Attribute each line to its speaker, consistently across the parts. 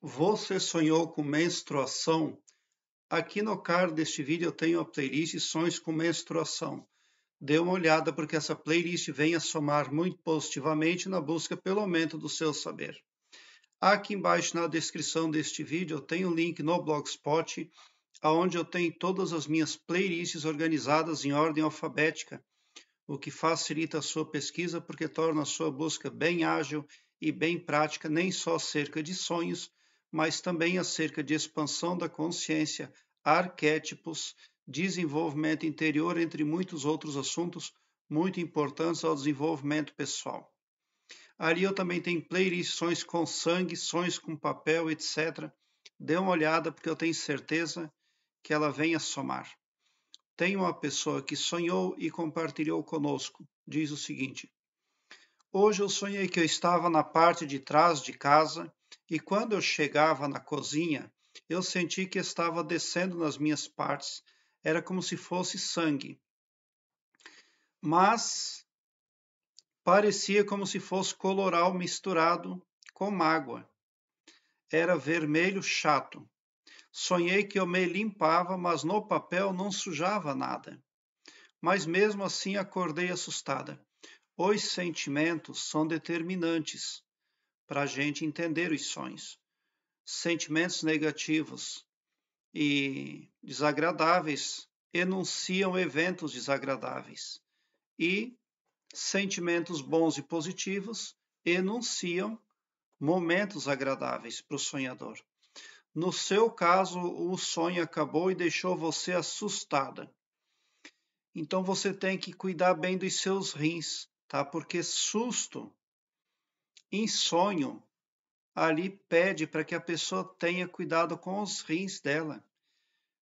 Speaker 1: Você sonhou com menstruação? Aqui no card deste vídeo eu tenho a playlist Sonhos com Menstruação. Dê uma olhada porque essa playlist vem a somar muito positivamente na busca pelo aumento do seu saber. Aqui embaixo na descrição deste vídeo eu tenho um link no Blogspot, onde eu tenho todas as minhas playlists organizadas em ordem alfabética, o que facilita a sua pesquisa porque torna a sua busca bem ágil e bem prática, nem só acerca de sonhos, mas também acerca de expansão da consciência, arquétipos, desenvolvimento interior, entre muitos outros assuntos muito importantes ao desenvolvimento pessoal. Ali eu também tenho playlists, sonhos com sangue, sonhos com papel, etc. Dê uma olhada, porque eu tenho certeza que ela vem a somar. Tem uma pessoa que sonhou e compartilhou conosco. Diz o seguinte: Hoje eu sonhei que eu estava na parte de trás de casa e quando eu chegava na cozinha, eu senti que estava descendo nas minhas partes, era como se fosse sangue. Mas parecia como se fosse coloral misturado com água. Era vermelho chato. Sonhei que eu me limpava, mas no papel não sujava nada. Mas mesmo assim acordei assustada. Os sentimentos são determinantes para a gente entender os sonhos. Sentimentos negativos e desagradáveis enunciam eventos desagradáveis e sentimentos bons e positivos enunciam momentos agradáveis para o sonhador. No seu caso, o sonho acabou e deixou você assustada. Então você tem que cuidar bem dos seus rins, tá? Porque susto em sonho, ali pede para que a pessoa tenha cuidado com os rins dela.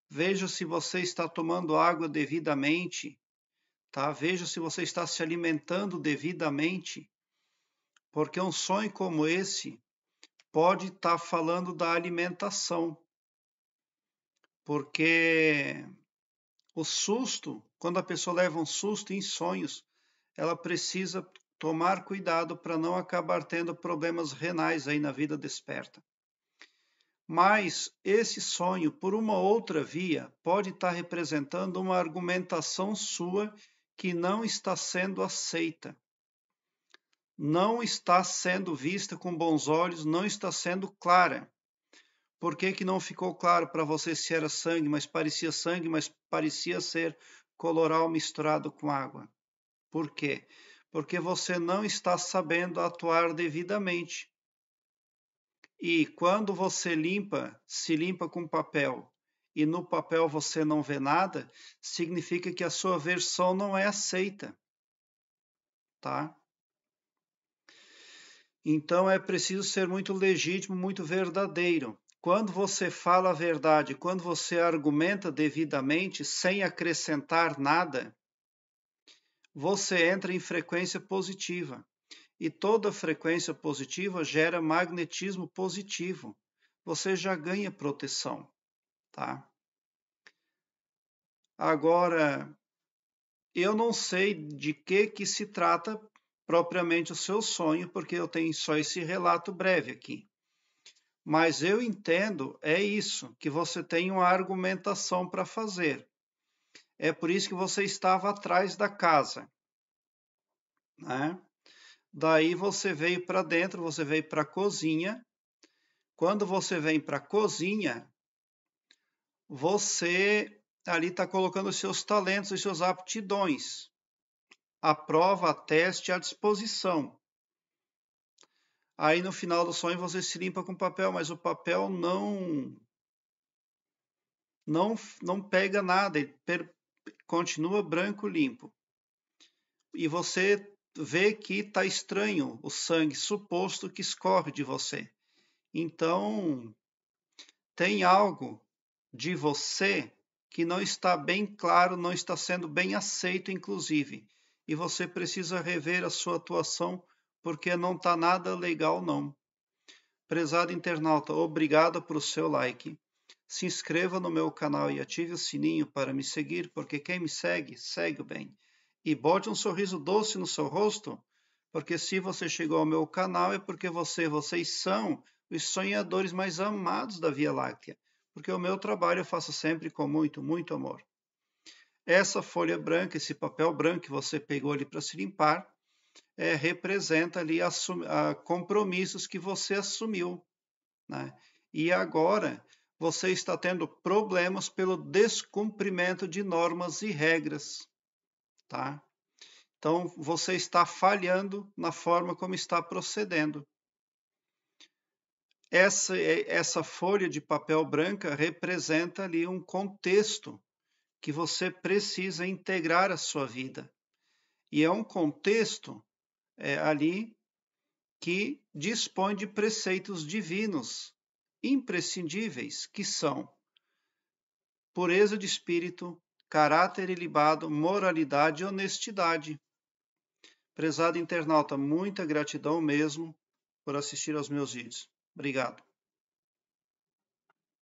Speaker 1: Veja se você está tomando água devidamente, tá? Veja se você está se alimentando devidamente, porque um sonho como esse pode estar tá falando da alimentação. Porque o susto, quando a pessoa leva um susto em sonhos, ela precisa tomar cuidado para não acabar tendo problemas renais aí na vida desperta. Mas esse sonho, por uma outra via, pode estar tá representando uma argumentação sua que não está sendo aceita, não está sendo vista com bons olhos, não está sendo clara. Por que, que não ficou claro para você se era sangue, mas parecia sangue, mas parecia ser coloral misturado com água? Por quê? porque você não está sabendo atuar devidamente. E quando você limpa, se limpa com papel, e no papel você não vê nada, significa que a sua versão não é aceita. Tá? Então é preciso ser muito legítimo, muito verdadeiro. Quando você fala a verdade, quando você argumenta devidamente, sem acrescentar nada, você entra em frequência positiva. E toda frequência positiva gera magnetismo positivo. Você já ganha proteção, tá? Agora, eu não sei de que que se trata propriamente o seu sonho, porque eu tenho só esse relato breve aqui. Mas eu entendo é isso, que você tem uma argumentação para fazer é por isso que você estava atrás da casa, né? Daí você veio para dentro, você veio para a cozinha. Quando você vem para a cozinha, você ali está colocando os seus talentos e suas aptidões. A prova, a teste, à disposição. Aí no final do sonho você se limpa com papel, mas o papel não não não pega nada, ele per, continua branco limpo. E você vê que está estranho o sangue suposto que escorre de você. Então, tem algo de você que não está bem claro, não está sendo bem aceito, inclusive. E você precisa rever a sua atuação, porque não está nada legal, não. Prezado internauta, obrigado pelo seu like. Se inscreva no meu canal e ative o sininho para me seguir, porque quem me segue, segue bem. E bote um sorriso doce no seu rosto, porque se você chegou ao meu canal é porque você, vocês são os sonhadores mais amados da Via Láctea, porque o meu trabalho eu faço sempre com muito, muito amor. Essa folha branca, esse papel branco que você pegou ali para se limpar, é, representa ali assum, a, ah, compromissos que você assumiu. Né? E agora você está tendo problemas pelo descumprimento de normas e regras, tá? Então, você está falhando na forma como está procedendo. Essa, é, essa folha de papel branca representa ali um contexto que você precisa integrar à sua vida. E é um contexto é, ali que dispõe de preceitos divinos imprescindíveis, que são pureza de espírito, caráter ilibado, moralidade e honestidade. Prezado internauta, muita gratidão mesmo por assistir aos meus vídeos. Obrigado.